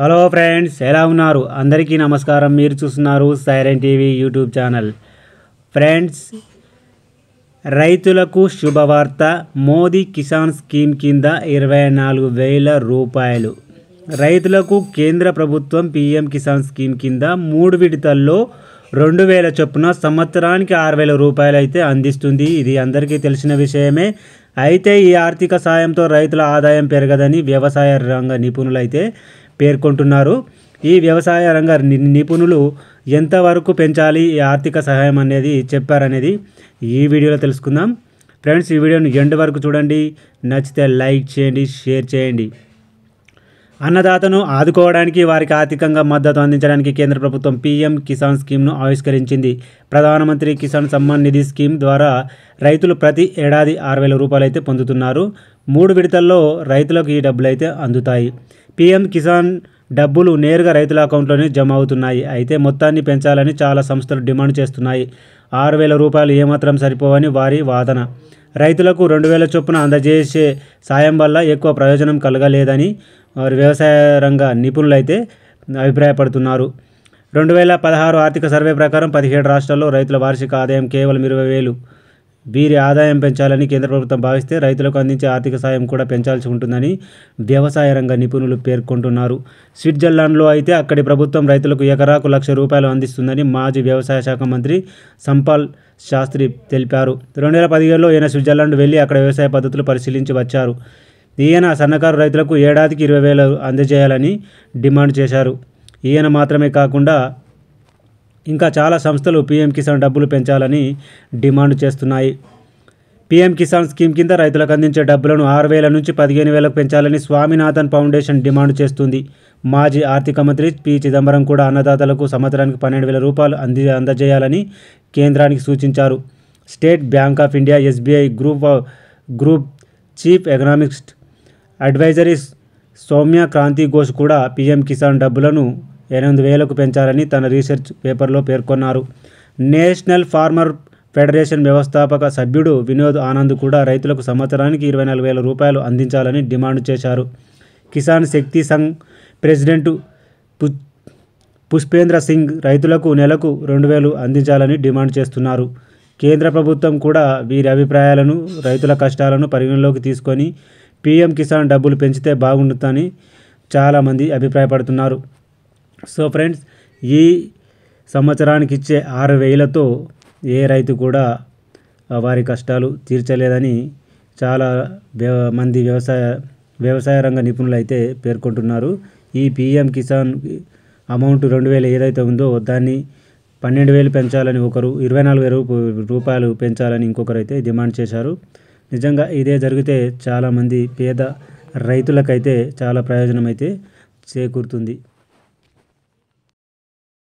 hello friends ఎలా ఉన్నారు అందరికీ నమస్కారం మీరు చూస్తున్నారు siren TV YouTube channel friends రైతులకు శుభవార్త మోదీ కిసాన్ స్కీమ్ కింద ఇరవై నాలుగు వేల రూపాయలు రైతులకు కేంద్ర ప్రభుత్వం పీఎం కిసాన్ స్కీమ్ కింద మూడు విడతల్లో రెండు వేల చొప్పున సంవత్సరానికి ఆరు వేల రూపాయలు అయితే అందిస్తుంది ఇది అందరికీ తెలిసిన విషయమే అయితే ఈ ఆర్థిక సాయంతో రైతుల ఆదాయం పెరగదని వ్యవసాయ రంగ నిపుణులైతే పేర్కొంటున్నారు ఈ వ్యవసాయ రంగ నిపుణులు ఎంతవరకు పెంచాలి ఈ ఆర్థిక సహాయం అనేది చెప్పారనేది ఈ వీడియోలో తెలుసుకుందాం ఫ్రెండ్స్ ఈ వీడియోను ఎండ్ వరకు చూడండి నచ్చితే లైక్ చేయండి షేర్ చేయండి అన్నదాతను ఆదుకోవడానికి వారికి ఆర్థికంగా మద్దతు అందించడానికి కేంద్ర ప్రభుత్వం పీఎం కిసాన్ స్కీమ్ను ఆవిష్కరించింది ప్రధానమంత్రి కిసాన్ సమ్మాన్ నిధి స్కీమ్ ద్వారా రైతులు ప్రతి ఏడాది ఆరు వేల రూపాయలు అయితే పొందుతున్నారు మూడు విడతల్లో రైతులకు ఈ డబ్బులు అయితే అందుతాయి పీఎం కిసాన్ డబ్బులు నేరుగా రైతుల అకౌంట్లోనే జమ అవుతున్నాయి అయితే మొత్తాన్ని పెంచాలని చాలా సంస్థలు డిమాండ్ చేస్తున్నాయి ఆరు వేల రూపాయలు ఏమాత్రం సరిపోవని వారి వాదన రైతులకు రెండు వేల చొప్పున అందజేసే సాయం వల్ల ఎక్కువ ప్రయోజనం కలగలేదని వారి వ్యవసాయ రంగ నిపుణులైతే అభిప్రాయపడుతున్నారు రెండు వేల పదహారు ఆర్థిక సర్వే ప్రకారం పదిహేడు రాష్ట్రాల్లో రైతుల వార్షిక ఆదాయం కేవలం ఇరవై వేలు వీరి ఆదాయం పెంచాలని కేంద్ర ప్రభుత్వం భావిస్తే రైతులకు అందించే ఆర్థిక సాయం కూడా పెంచాల్సి ఉంటుందని వ్యవసాయ రంగ నిపుణులు పేర్కొంటున్నారు స్విట్జర్లాండ్లో అయితే అక్కడి ప్రభుత్వం రైతులకు ఎకరాకు లక్ష రూపాయలు అందిస్తుందని మాజీ వ్యవసాయ శాఖ మంత్రి సంపాల్ శాస్త్రి తెలిపారు రెండు వేల పదిహేడులో ఈయన స్విట్జర్లాండ్ వెళ్ళి అక్కడ వ్యవసాయ పద్ధతులు పరిశీలించి వచ్చారు ఈయన సన్నకారు రైతులకు ఏడాదికి ఇరవై వేలు అందజేయాలని డిమాండ్ చేశారు ఈయన మాత్రమే కాకుండా ఇంకా చాలా సంస్థలు పీఎం కిసాన్ డబ్బులు పెంచాలని డిమాండ్ చేస్తున్నాయి పీఎం కిసాన్ స్కీమ్ కింద రైతులకు అందించే డబ్బులను ఆరు వేల నుంచి పదిహేను వేలకు పెంచాలని స్వామినాథన్ ఫౌండేషన్ డిమాండ్ చేస్తుంది మాజీ ఆర్థిక మంత్రి పి చిదంబరం కూడా అన్నదాతలకు సంవత్సరానికి పన్నెండు వేల రూపాయలు అంది అందజేయాలని కేంద్రానికి సూచించారు state bank of India SBI group group chief economics advisory Soumya Kranti Ghosh కూడా పీఎం కిసాన్ డబ్బులను ఎనిమిది వేలకు పెంచాలని తన రీసెర్చ్ పేపర్లో పేర్కొన్నారు నేషనల్ ఫార్మర్ ఫెడరేషన్ వ్యవస్థాపక సభ్యుడు వినోద్ ఆనంద్ కూడా రైతులకు సంవత్సరానికి ఇరవై నాలుగు వేల రూపాయలు అందించాలని డిమాండ్ చేశారు కిసాన్ శక్తి సంఘ్ ప్రెసిడెంట్ పుష్పేంద్ర సింగ్ రైతులకు నెలకు రెండు వేలు అందించాలని డిమాండ్ చేస్తున్నారు కేంద్ర ప్రభుత్వం కూడా వీరి అభిప్రాయాలను రైతుల కష్టాలను పరిగణలోకి తీసుకొని పీఎం కిసాన్ డబ్బులు పెంచితే బాగుంటుందని చాలామంది అభిప్రాయపడుతున్నారు సో ఫ్రెండ్స్ ఈ సంవత్సరానికి ఇచ్చే ఆరు వేలతో ఏ రైతు కూడా వారి కష్టాలు తీర్చలేదని చాలా మంది వ్యవసాయ వ్యవసాయ రంగ నిపుణులు అయితే పేర్కొంటున్నారు ఈ పిఎం కిసాన్ అమౌంట్ రెండు వేలు ఏదైతే ఉందో దాన్ని పన్నెండు వేలు పెంచాలని ఒకరు ఇరవై నాలుగు వేలు రూపాయలు పెంచాలని ఇంకొకరు అయితే డిమాండ్ చేశారు నిజంగా ఇదే జరిగితే చాలామంది పేద రైతులకైతే చాలా ప్రయోజనం అయితే చేకూరుతుంది